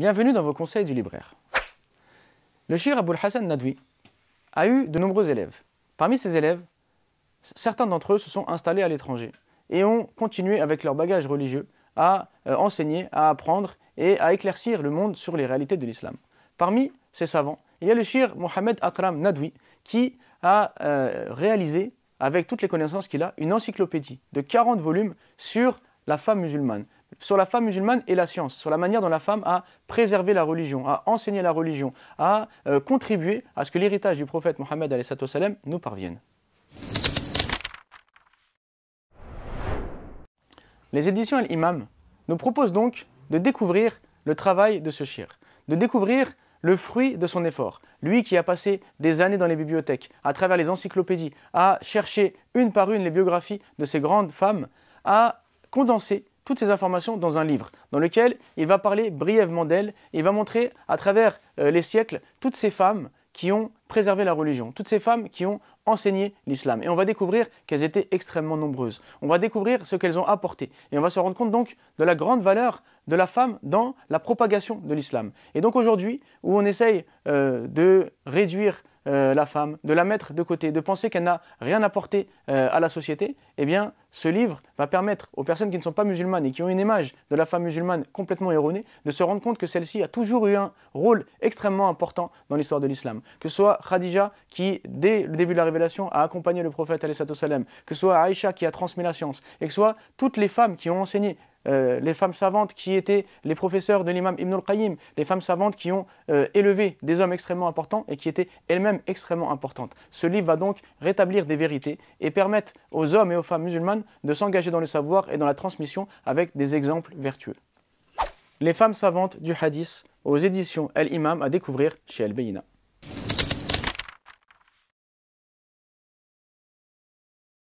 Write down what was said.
Bienvenue dans vos conseils du libraire. Le Shir Abul Hassan Nadwi a eu de nombreux élèves. Parmi ses élèves, certains d'entre eux se sont installés à l'étranger et ont continué avec leur bagage religieux à euh, enseigner, à apprendre et à éclaircir le monde sur les réalités de l'islam. Parmi ces savants, il y a le shir Mohamed Akram Nadwi qui a euh, réalisé, avec toutes les connaissances qu'il a, une encyclopédie de 40 volumes sur la femme musulmane, sur la femme musulmane et la science, sur la manière dont la femme a préservé la religion, a enseigné la religion, a euh, contribué à ce que l'héritage du prophète Mohammed nous parvienne. Les éditions Al-Imam nous proposent donc de découvrir le travail de ce shir, de découvrir le fruit de son effort. Lui qui a passé des années dans les bibliothèques, à travers les encyclopédies, à chercher une par une les biographies de ces grandes femmes, a condenser toutes ces informations dans un livre, dans lequel il va parler brièvement d'elles, il va montrer à travers euh, les siècles toutes ces femmes qui ont préservé la religion, toutes ces femmes qui ont enseigné l'islam. Et on va découvrir qu'elles étaient extrêmement nombreuses. On va découvrir ce qu'elles ont apporté. Et on va se rendre compte donc de la grande valeur de la femme dans la propagation de l'islam. Et donc aujourd'hui, où on essaye euh, de réduire euh, la femme, de la mettre de côté, de penser qu'elle n'a rien apporté euh, à la société, eh bien, ce livre va permettre aux personnes qui ne sont pas musulmanes et qui ont une image de la femme musulmane complètement erronée de se rendre compte que celle-ci a toujours eu un rôle extrêmement important dans l'histoire de l'islam. Que ce soit Khadija qui, dès le début de la révélation, a accompagné le prophète, que ce soit Aïcha qui a transmis la science, et que ce soit toutes les femmes qui ont enseigné euh, les femmes savantes qui étaient les professeurs de l'imam Ibn al-Qayyim, les femmes savantes qui ont euh, élevé des hommes extrêmement importants et qui étaient elles-mêmes extrêmement importantes. Ce livre va donc rétablir des vérités et permettre aux hommes et aux femmes musulmanes de s'engager dans le savoir et dans la transmission avec des exemples vertueux. Les femmes savantes du hadith aux éditions El Imam à découvrir chez El Bayina.